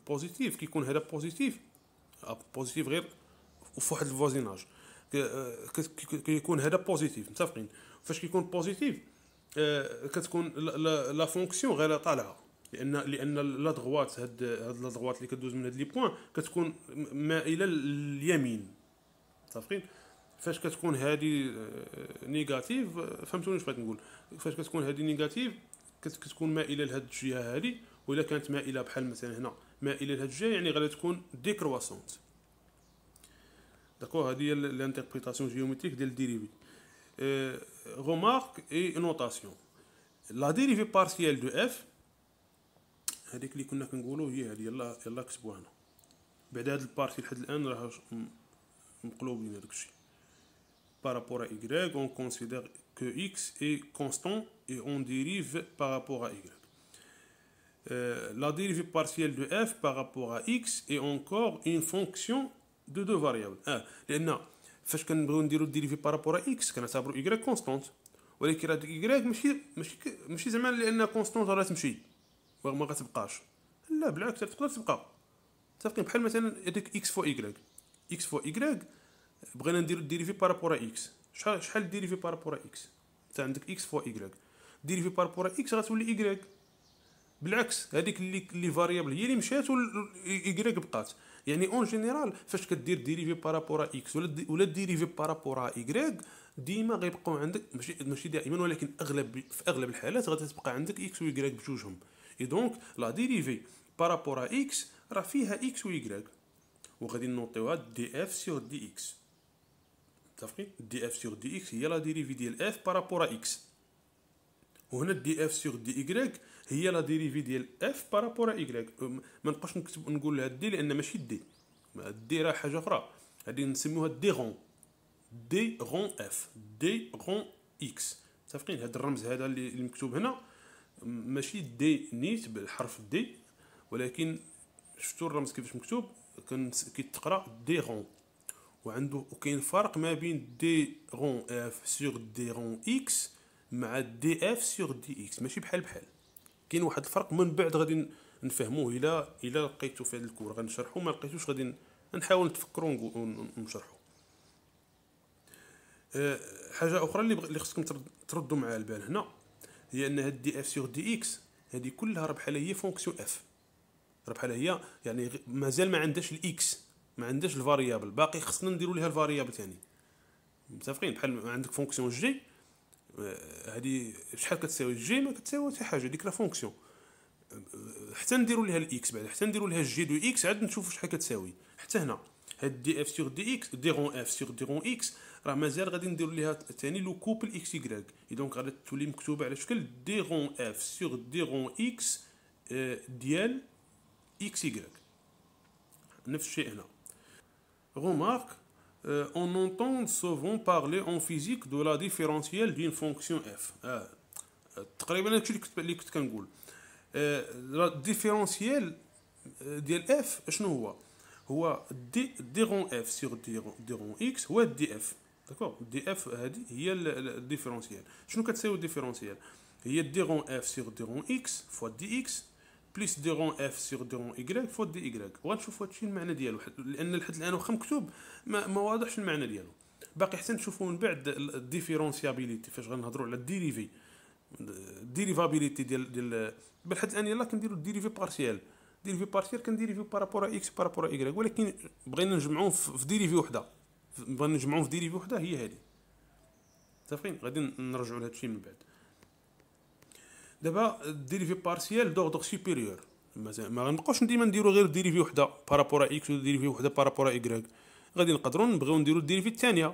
بوزيتيف كيكون هذا بوزيتيف بوزيتيف آه، غير وفي واحد الفوازيناج آه، كيكون هذا بوزيتيف متفقين فاش كيكون بوزيتيف آه، كتكون لا فونكسيون غير طالعه لان لان لا دغوات هاد هاد لا دغوات اللي كدوز من هاد لي بوان كتكون مائله لليمين متفقين فاش كتكون هادي آه، نيجاتيف فهمتوني واش بغيت نقول فاش كتكون هادي نيجاتيف كتكون مائله لهاد الجهه هادي واذا كانت مائله بحال مثلا هنا مائله لهاد الجهه يعني غادي تكون ديكرواسونت D'accord هذه l'interprétation géométrique de la dérivée. Euh, remarque et notation. La dérivée partielle de f par rapport à y on considère que x est constant et on dérive par rapport à y euh, la dérivée partielle de f par rapport à x est encore une fonction دو دو فاريابل اه لان فاش كنبغيو نديرو ديريفي بارابور اكس كنعتبرو اي كونستونت ولكن هاد اي ماشي ماشي ماشي زعما لان كونستونت راه تمشي وما غتبقاش لا بالعكس تقدر تبقى متفقين بحال مثلا هذيك اكس فوا ايكغيك اكس فوا ايكغيك بغينا نديرو ديريفي بارابور اكس شحال شحال ديريفي بارابور اكس انت عندك اكس فوا ايكغيك ديريفي بارابور اكس غتولي ايكغيك بالعكس هذيك اللي اللي فاريابل هي اللي مشات والايكغيك بقات يعني اون جينيرال فاش كدير ديريفي بارابورا اكس ولا دي ولا ديريفي بارابورا ايكغيك ديما غيبقاو عندك ماشي ماشي دائما ولكن اغلب في اغلب الحالات غادي عندك اكس ويكغيك بجوجهم اي دونك لا ديريفي بارابورا اكس راه فيها اكس ويكغيك وغادي نوطيوها دي اف سور دي اكس صافي دي اف سور دي اكس هي لا ديريفي ديال اف بارابورا اكس وهنا دي اف سور دي ايغريك هي لا ديريفي ديال اف بارابور ايكغيك ما نبقاش نكتب نقول لها دي لان ماشي دي دي راه حاجه اخرى هادي نسموها دي غون دي غون اف دي غون اكس متفقين هاد الرمز هذا اللي مكتوب هنا ماشي دي نيت بالحرف دي ولكن شفتوا الرمز كيفاش مكتوب كيتقرا دي غون وعنده وكاين فرق ما بين دي غون اف سور دي غون اكس مع دي اف سور دي اكس ماشي بحال بحال كاين واحد الفرق من بعد غادي نفهموه الا الى لقيتو في هذه الكور غنشرحو ما لقيتوش غادي نحاول نتفكرو ونشرحو أه، حاجه اخرى اللي اللي خصكم تردوا معها البال هنا هي ان هاد دي اف سيغ دي اكس هذه كلها راه بحال هي فونكسيون اف راه بحال هي يعني مازال ما عندهاش الاكس ما عندهاش الفاريابل باقي خصنا نديرو ليها الفاريابل ثاني متفقين بحال عندك فونكسيون جي هادي شحال كتساوي جي ما كتساوي حتى حاجه ديك لا فونكسيون حتى نديروا لها الاكس بعد حتى نديروا لها جي دو اكس عاد نشوفوا شحال كتساوي حتى هنا هاد دي اف سيغ دي اكس دي غون اف سيغ دي غون اكس راه مازال غادي نديروا ليها ثاني لو كوبل اكس يكراك دونك غادي تولي مكتوبه على شكل دي غون اف سيغ دي غون اكس ديال اكس يكراك نفس الشيء هنا غومارك on euh, entend souvent parler en physique de la différentielle d'une fonction f. Euh, euh, très bien, c'est ce que La différentielle de f, je ce que D rond f sur D rond x, ou df. D'accord df, c'est le différentiel. Je ne sais pas ce c'est le différentiel. Il y a des f sur des x, fois dx, بليس دي رون اف سيغ دي رون ايكغيك فوت دي ايكغيك وغنشوف هادشي المعنى ديالو لان لحد الان واخا مكتوب ما, ما واضحش المعنى ديالو باقي حتى نشوفو من بعد الديفيرونسيابيليتي فاش غنهضروا على الديريفي الديريفابيليتي ديال ديال بلحد الان يلاه كنديرو الديريفي بارسيال ديريفي بارسيال كنديريفيو بارابور اكس بارابور ايكغيك ولكن بغينا نجمعوهم في ديريفي وحده بغينا نجمعوهم في ديريفي وحده هي هذه متفقين غادي نرجعوا لهادشي من بعد دابا ديريفي بارسيال دوغدوغ سوبيريور ما غنبقاوش ديما نديرو غير ديريفي وحده بارابورا اكس وديريفي ديريفي وحده بارابورا ايكغيك غادي نقدروا نبغيو نديرو الديريفي الثانيه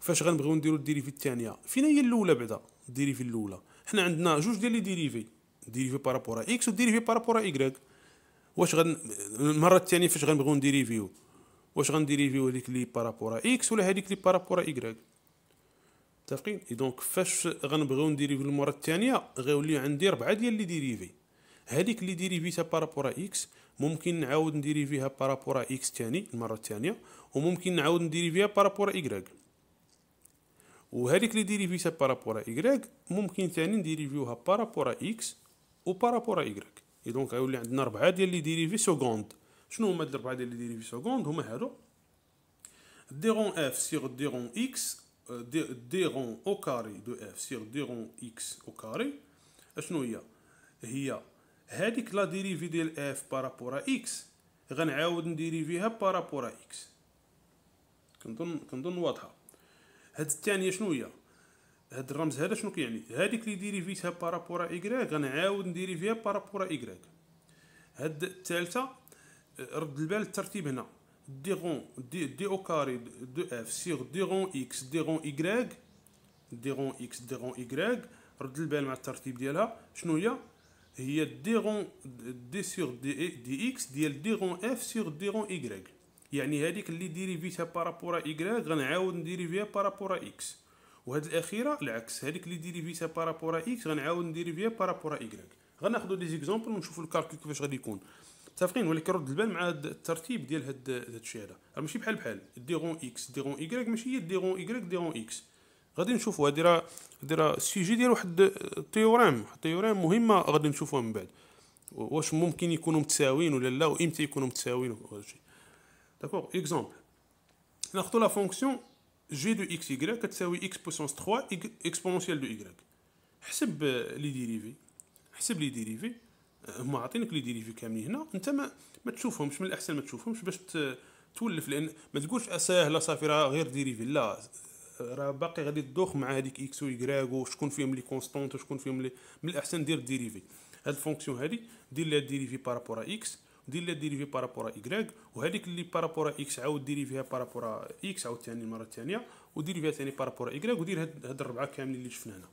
فاش غنبغيو نديرو الديريفي الثانيه فين هي الاولى بعدا الديريفي الاولى حنا عندنا جوج ديال لي ديريفي ديريفي بارابورا اكس وديريفي بارابورا ايكغيك واش غن المره الثانيه فاش غنبغيو نديريفيو واش غنديريفيو هذيك لي بارابورا اكس ولا هذيك لي بارابورا ايكغيك متفقين دونك فاش غنبغيو نديريفي المره الثانيه غيولي عندي ربعه ديال لي ديريفي هذيك ديريفي ديريفيتها بارابورا اكس ممكن نعاود نديريفيها بارابورا اكس ثاني المره الثانيه وممكن نعاود نديريفيها بارابورا ايكغيك وهذيك ديريفي ديريفيتها بارابورا ايكغيك ممكن ثاني نديريفيوها بارابورا اكس وبارابورا اي دونك غيولي عندنا ربعه ديال لي ديريفي سكوند شنو هما هاد الربعه ديال لي ديريفي سكوند هما هادو ديغون اف سيغ ديغون اكس دي رون او كاري دو اف سير دي رون اكس او كاري اشنو هي هي هذيك لا ديريفي ديال اف بارابورا اكس غنعاود نديريفيها بارابورا اكس كنظن كنظن واضحه هاد الثانيه شنو هي هاد الرمز هذا شنو كيعني هذيك لي ديريفيتها بارابورا ايكغيك غنعاود نديريفيها بارابورا ايكغيك هاد الثالثه آه، رد البال الترتيب هنا دي رون دي دي او كاري دو اف سيغ دي رون اكس دي رون y دي رون اكس دي رون ايكغ رد البال مع الترتيب ديالها شنو هي هي دي رون دي سيغ دي دي اكس ديال دي رون اف سيغ دي رون ايكغ يعني هذيك اللي ديريفيتها بارابورا ايكغ غنعاود نديريفيها بارابورا اكس وهاد الاخيره العكس هذيك اللي ديريفيتها بارابورا اكس غنعاود نديريفيها بارابورا ايكغ غناخذوا دي زيكزامبل ونشوفوا الكالكول كيفاش غادي يكون متفقين ولكن رد البال مع الترتيب ديال هاد الشيء هذا راه ماشي بحال بحال ديغون اكس ديغون ايكغيك ماشي هي ديغون ايكغيك ديغون اكس غادي نشوفوا هادي راه هادي راه السيجي ديال واحد التيورام واحد التيورام مهمه غادي نشوفوها من بعد واش ممكن يكونوا متساويين ولا لا وامتى يكونوا متساويين وهادشي داكوغ اكزومبل ناخذوا لا فونكسيون جي دو اكس واي كتساوي اكس بوسونس 3 اكسبونونسيال دو واي حسب لي ديريفي حسب لي ديريفي هما عاطينك لي ديريفي كاملين هنا انت ما, ما تشوفهمش من الاحسن ما تشوفهمش باش تولف لان ما تقولش أه ساهله صافي راه غير ديريفي لا راه باقي غادي تدوخ مع هذيك اكس و ويكراك وشكون فيهم لي كونستونت وشكون فيهم لي من الاحسن دير ديريفي هاد الفونكسيون هادي دير لها ديريفي بارابورا اكس دير لها ديريفي بارابورا ايكغيك وهذيك اللي بارابورا اكس عاود ديري فيها بارابورا اكس عاود ثاني المره الثانيه ودير فيها ثاني بارابورا ايكغيك ودير هاد, هاد الربعه كاملين اللي شفنا هنا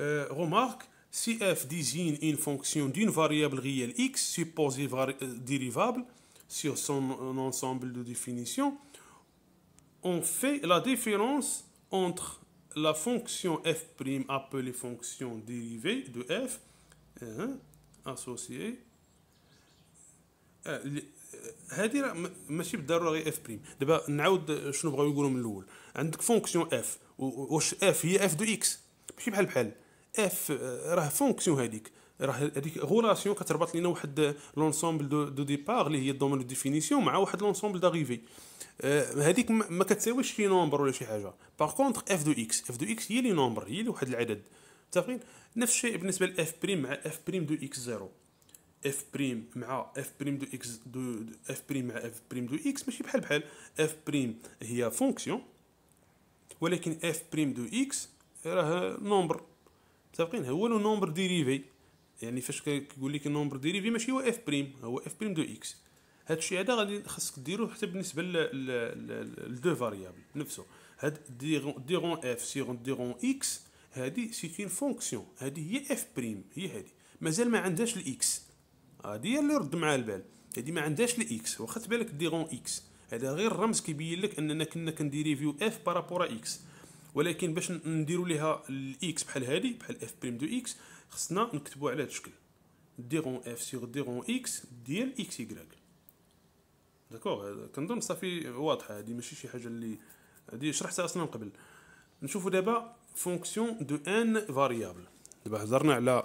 أه غومارك Si f désigne une fonction d'une variable réelle x supposée euh, dérivable sur son ensemble de définition, on fait la différence entre la fonction f' appelée fonction dérivée de f hein, associée هذه راه ماشي بالضروره غير اف بريم دابا نعاود شنو بغاو يقولوا من الاول عندك فونكسيون اف واش f هي اف دو اكس ماشي بحال بحال اف euh, راه فونكسيون هذيك راه هذيك غولاسيون كتربط لينا واحد لونسومبل دو, دو ديبار اللي هي الدومين دو ديفينيسيون مع واحد لونسومبل داغيفي euh, هذيك ما كتساويش شي نومبر ولا شي حاجه باغ كونتر اف دو اكس اف دو اكس هي لي نومبر هي لي واحد العدد متفقين نفس الشيء بالنسبه لاف بريم مع اف بريم دو اكس زيرو اف بريم مع اف بريم دو اكس دو اف بريم مع اف بريم دو اكس ماشي بحال بحال اف بريم هي فونكسيون ولكن اف بريم دو اكس راه نومبر متفقين هو لو نومبر ديريفي يعني فاش كيقول لك النومبر ديريفي ماشي هو اف بريم هو اف بريم دو اكس هذا الشيء هذا غادي خاصك ديرو حتى بالنسبه لدو فاريابل نفسه هاد ديغون اف سيغون ديغون اكس هادي سي اون فونكسيون هادي هي اف بريم هي هادي مازال ما عندهاش الاكس هادي هي اللي رد معاها البال هادي ما عندهاش الاكس واخا تبان لك ديغون اكس هذا غير رمز كيبين لك اننا كنا كنديريفيو اف بارابورا اكس ولكن باش نديرو ليها الاكس بحال هادي بحال اف بريم دو اكس خصنا نكتبو على هاد الشكل ديغون اف سيغ ديغون اكس ديال اكس يكراك داكوغ كنظن صافي واضحه هادي ماشي شي حاجه اللي هادي شرحتها اصلا من قبل نشوفو دابا فونكسيون دو ان فاريابل دابا هضرنا على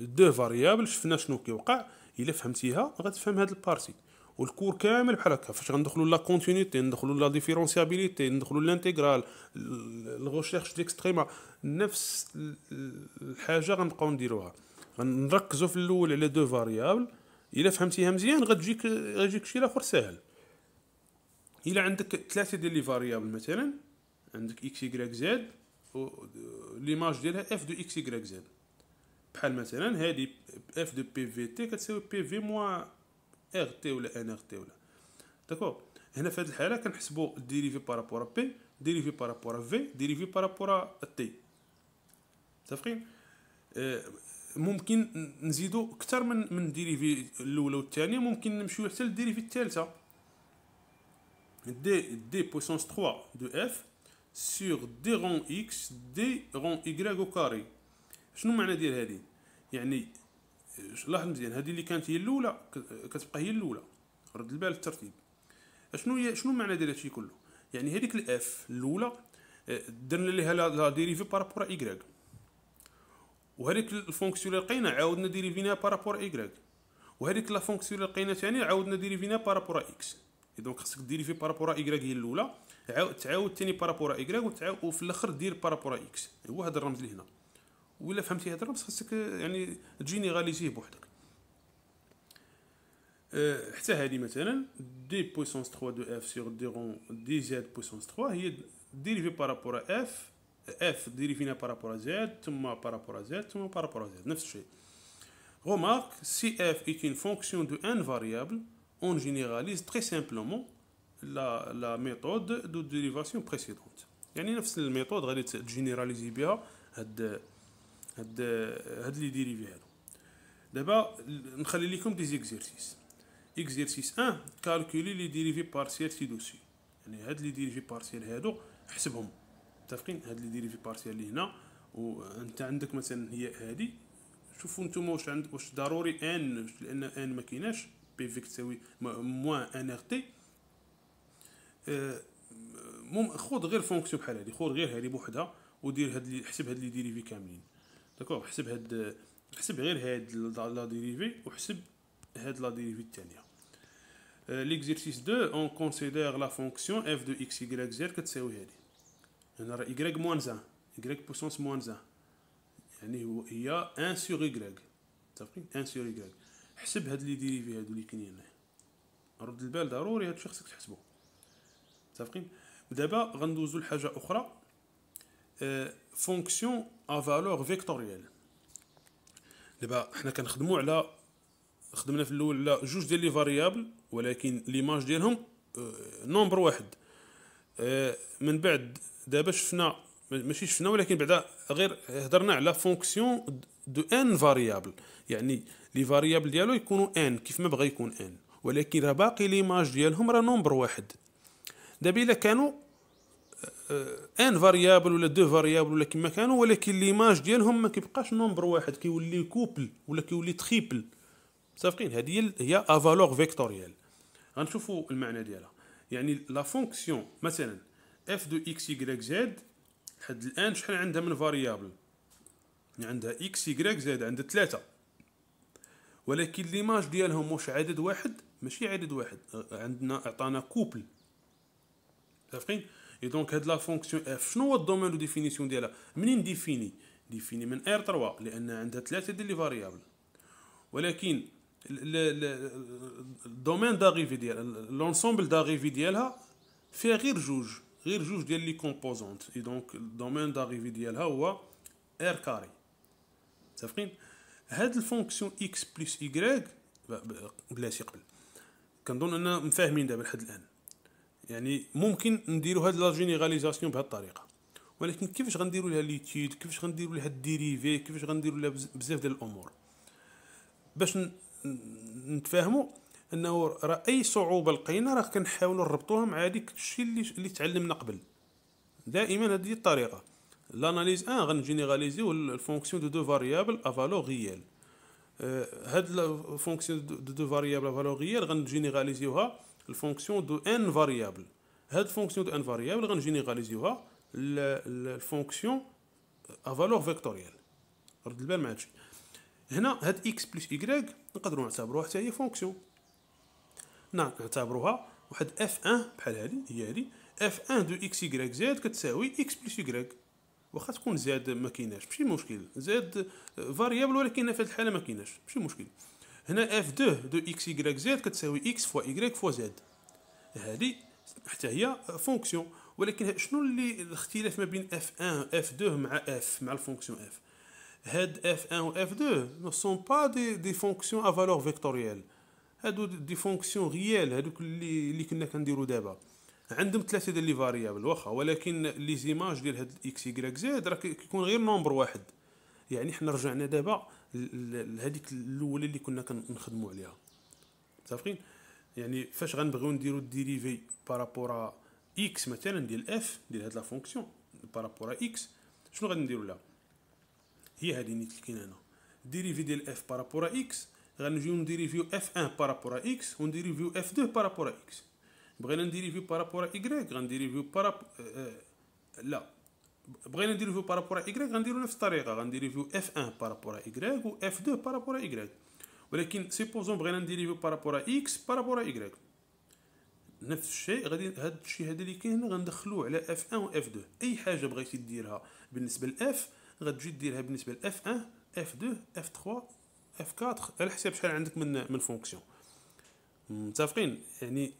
دو آه، فاريابل شفنا شنو كيوقع الا فهمتيها غتفهم هاد البارتي والكور كامل بحال هكا فاش غندخلوا لا كونتينيتي ندخلوا لا ديفيرونسيابيليتي ندخلوا لانتيغرال الغوشيرش ديكستريما نفس الحاجه غنبقاو نديروها غنركزوا في الاول على دو فاريابل الا فهمتيها مزيان غتجيك غيجيك شي لاخر ساهل الا عندك ثلاثه ديال لي فاريابل مثلا عندك اكس واي زد ليماج ديالها اف دو اكس واي زد بحال مثلا هذه اف دو بي في تي كتساوي بي في موان ار تي ولا ان ار تي ولا داكور هنا في هذه الحاله كنحسبوا الديريفي بارابور بي ديريفي بارابور في ديريفي بارابور تي متفقين آه، ممكن نزيدو اكثر من من ديريفي الاولى والثانيه ممكن نمشيو حتى للديريفي الثالثه دي دي بوسونس 3 دو اف سور دي رون اكس دي رون y او كاري شنو معنى ديال هذه يعني لاحظ مزيان هذه اللي كانت هي الاولى كتبقى هي الاولى رد البال الترتيب شنو هي شنو معنى ديال هادشي كله يعني هذيك الاف الاولى آه، درنا ليها لا ديريفي بارابور ايكغيك وهذيك الفونكسيون اللي لقينا عاودنا ديريفينا بارابور ايكغيك وهذيك لا فونكسيون اللي لقينا ثاني عاودنا ديريفينا بارابور اكس دونك خصك ديريفي بارابور ايكغيك هي الاولى تعاود ثاني بارابور ايكغيك وفي الاخر دير بارابور اكس هو هذا الرمز اللي هنا ولا فهمتي هاد الربط خاصك يعني تجيني غاليتيه بوحدك أه حتى هادي مثلا دي بويسونس 3 دو اف سور دي رون دي زد بويسونس 3 هي ديريفي بارابور اف اف ديريفينا بارابور زد ثم بارابور زد ثم بارابور زد نفس الشيء Remarque, سي اف ايت اون فونكسيون دو ان فاريابل اون جينيراليز تري سامبلومون لا لا ميثود دو ديريفاسيون بريسيدونت يعني نفس الميثود غادي تجينيراليزي بها هاد هاد هاد لي ديريفي هادو دابا نخلي لكم دي زيكزيرسيس اكزيرسيس 1 كالكولي لي ديريفي بارسيال سي دوسي يعني هاد لي ديريفي بارسيال هادو حسبهم متفقين هاد لي ديريفي بارسيال اللي هنا وانت عندك مثلا هي هادي شوفوا نتوما واش عند واش ضروري ان لان ان ما كايناش بي في تساوي موان ان ار تي خذ غير فونكسيون بحال هادي خذ غير هادي بوحدها ودير هاد حسب هاد لي ديريفي كاملين داكوغ حسب هاد حسب غير هاد لا ديريفي وحسب هاد لا ديريفي الثانيه ليكزيرسيس 2 اون كونسيدير لا فونكسيون اف دو اكس يغريك زير كتساوي هادي هنا راه يغريك موان زان يغريك بوسونس موان زان يعني هو هي ان سور يغريك متفقين ان سور يغريك حسب هاد لي ديريفي هادو اللي كاينين هنا رد البال ضروري هادشي خصك تحسبو متفقين دابا غندوزو لحاجه اخرى فونكسيون ا فالور فيكتوريال دابا حنا كنخدمو على خدمنا في الاول على جوج ديال لي فاريابل ولكن ليماج ديالهم نومبر اه، واحد اه، من بعد دابا شفنا ماشي شفنا ولكن بعدا غير هضرنا على فونكسيون دو ان فاريابل يعني لي فاريابل ديالو يكونوا ان كيف ما بغى يكون ان ولكن راه باقي ليماج ديالهم راه نومبر واحد دابا الا كانوا ان فاريابل ولا دو فاريابل ولا كيما كانوا ولكن ليماج ديالهم ما كيبقاش نومبر واحد كيولي كوبل ولا كيولي تريبل متفقين هذه هي افالور فيكتوريال غنشوفوا المعنى ديالها يعني لا فونكسيون مثلا اف دو اكس يغريك زد لحد الان شحال عندها من فاريابل يعني عندها اكس يغريك زد عندها ثلاثه ولكن ليماج ديالهم واش عدد واحد ماشي عدد واحد عندنا عطانا كوبل متفقين اي دونك هاد لا فونكسيون اف شنو هو الدومين دو ديفينيسيون ديالها منين ديفيني ديفيني من ار 3 لان عندها ثلاثه ديال لي فاريابل ولكن الدومين داريفي ديال لونسومبل داريفي ديالها فيها غير جوج غير جوج ديال لي كومبوزونت اي دونك الدومين داريفي ديالها هو ار كاري متفقين هاد الفونكسيون اكس بلس y بلاتي قبل كنظن اننا مفاهمين دابا لحد الان يعني ممكن نديرو هاد لا جينيراليزاسيون بهاد الطريقه ولكن كيفاش غنديروا لها ليتيد كيفاش غنديروا لها الديريفي كيفاش غنديروا لها بزاف ديال الامور باش نتفاهموا انه راه اي صعوبه لقينا راه كنحاولوا نربطوها مع هذيك الشيء اللي اللي تعلمنا قبل دائما هذه الطريقه لاناليز ان غنجينيراليزيو الفونكسيون دو دو فاريابل ا فالور غيال آه، هاد الفونكسيون دو دو فاريابل ا فالور غيال غنجينيراليزيوها الفونكسيون دو ان فاريابل هاد الفونكسيون دو ان فاريابل غنجينيراليزيوها الفونكسيون ا فالور فيكتوريال رد البال مع هادشي هنا هاد اكس بلس ايكغيك نقدروا نعتبروها حتى هي فونكسيون نعم، نعتبروها واحد اف ان بحال هادي هي هادي اف ان دو اكس ايكغيك زاد كتساوي اكس بلس ايكغيك واخا تكون زاد ما كايناش ماشي مشكل زاد فاريابل ولكن في هاد الحاله ما كايناش ماشي مشكل هنا اف 2 دو اكس يغريك زد كتساوي اكس فوا يغريك فوا زد هادي حتى هي فونكسيون ولكن شنو اللي الاختلاف ما بين اف 1 اف 2 مع اف مع الفونكسيون اف هاد اف 1 و اف 2 نو سون با دي دي فونكسيون ا فالور فيكتوريال هادو دي فونكسيون غيال هادوك اللي اللي كنا كنديرو دابا عندهم ثلاثه ديال لي فاريابل واخا ولكن لي زيماج ديال هاد اكس يغريك زد راه كيكون غير نومبر واحد يعني حنا رجعنا دابا لهذيك الاولى اللي كنا كنخدموا عليها متفقين يعني فاش غنبغيو نديرو الديريفي بارابورا اكس مثلا ديال اف ديال هاد لا فونكسيون بارابورا اكس شنو غادي نديرو لها هي هادي نيت هنا ديريفي ديال اف بارابورا اكس غنجيو نديريفيو اف 1 بارابورا اكس ونديريفيو اف 2 بارابورا اكس بغينا نديريفيو بارابورا ايكغيك غنديريفيو باراب آه، آه، لا بغينا نديرو فيو بارابور ا ايكغيك غنديرو نفس الطريقه غنديرو فيو اف 1 بارابور ا ايكغيك و اف 2 بارابور ا ايكغيك ولكن سيبوزون بغينا فيو بارابور ا اكس بارابور ا ايكغيك نفس الشيء غادي هاد الشيء هذا اللي كاين هنا غندخلوه على اف 1 و اف 2 اي حاجه بغيتي ديرها بالنسبه لاف غتجي ديرها بالنسبه لاف 1 اف 2 اف 3 اف 4 على حساب شحال عندك من من فونكسيون متفقين يعني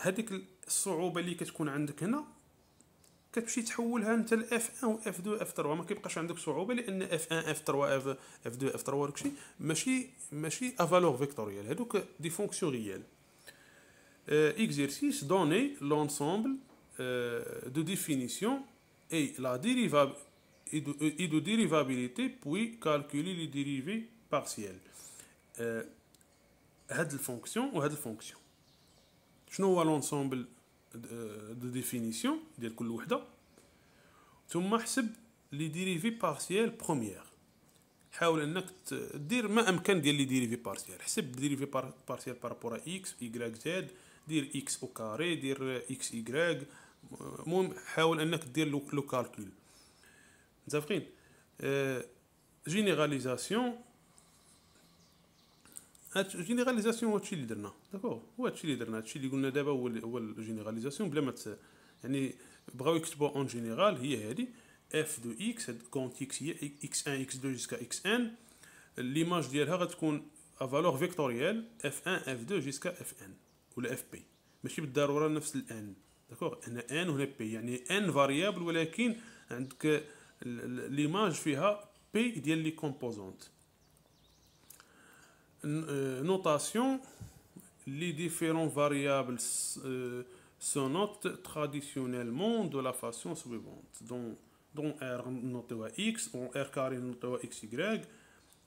هذيك الصعوبه اللي كتكون عندك هنا كتمشي تحولها انت ل اف 1 و اف 2 اف 3 ما كيبقاش عندك صعوبه لان اف 1 اف 3 اف اف 2 اف 3 داكشي ماشي ماشي افالور فيكتوريال هادوك دي فونكسيون ريال اكزيرسيس دوني لونسومبل دو ديفينيسيون اي لا ديريفاب اي دو ديريفابيليتي بوي كالكولي لي ديريفي partielles هاد الفونكسيون وهاد الفونكسيون شنو هو لونسومبل دو ديفينيسيون ديال كل وحده ثم حسب لي ديريفي بارسيال بروميير حاول انك دير ما امكن ديال لي ديريفي بارسيال حسب ديريفي بارسيال بارابور اكس واي زاد دير اكس او كاري دير اكس واي المهم حاول انك دير لو كالكول متفقين جينيراليزاسيون آه، جينيراليزاسيون هو هادشي اللي درنا داكوغ هو هادشي اللي درنا هادشي اللي قلنا دابا هو هو الجينيراليزاسيون بلا ما يعني بغاو يكتبوا اون جينيرال هي هادي اف دو اكس هاد كونت اكس هي اكس ان اكس دو جيسكا اكس ان ليماج ديالها غتكون افالور فيكتوريال اف ان اف دو جيسكا اف ان ولا اف بي ماشي بالضروره نفس الان داكوغ هنا ان وهنا بي يعني ان فاريابل ولكن عندك ليماج فيها بي ديال لي كومبوزونت Euh, notation, les différentes variables euh, se notent traditionnellement de la façon suivante. Dans, R noté à X, dans R carré noté à XY,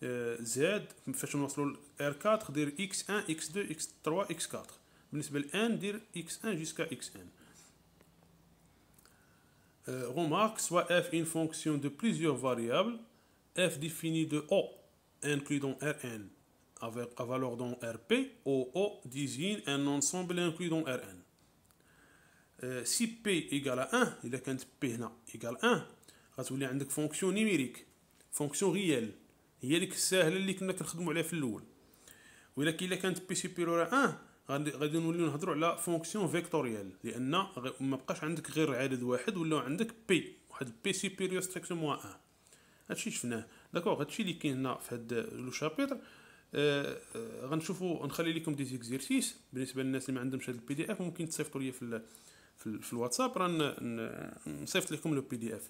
euh, Z, R4 dire X1, X2, X3, X4. بالنسبة N dire X1 jusqu'à Xn. remarque, soit f une fonction de plusieurs variables, f définie de O, inclus dans Rn, avec à valeur dans RP, OO désigne un ensemble inclus dans Rn. Euh, si P égale à 1 il a quand P هنا égale 1 غتولي عندك فونكسيون نيميريك fonction réelle. هي ديك ساهله اللي كنا كنخدموا عليها في الاول وإلا كي كانت بي سوبيريور 1 غادي نوليو نهضروا على فونكسيون فيكتوريال لان ما بقاش عندك غير عدد واحد ولا عندك بي واحد بي سوبيريور ستريكتومون 1 هادشي شفناه داكوغ هادشي اللي كاين هنا في هاد لو شابيتر آه, آه، غنشوفوا نخلي لكم دي زيكزيرسيس بالنسبه للناس اللي ما عندهمش هذا البي دي اف ممكن تصيفطوا لي في الـ في الـ في الواتساب راه نصيفط لكم لو بي دي اف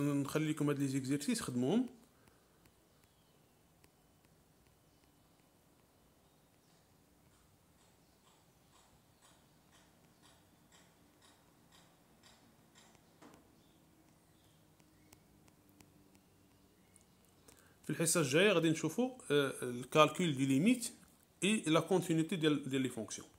نخلي لكم هاد لي زيكزيرسيس خدموهم في الحصه الجايه غادي نشوفوا آه، الكالكول دي ليميت اي لا كونتينيتي ديال لي فونكسيون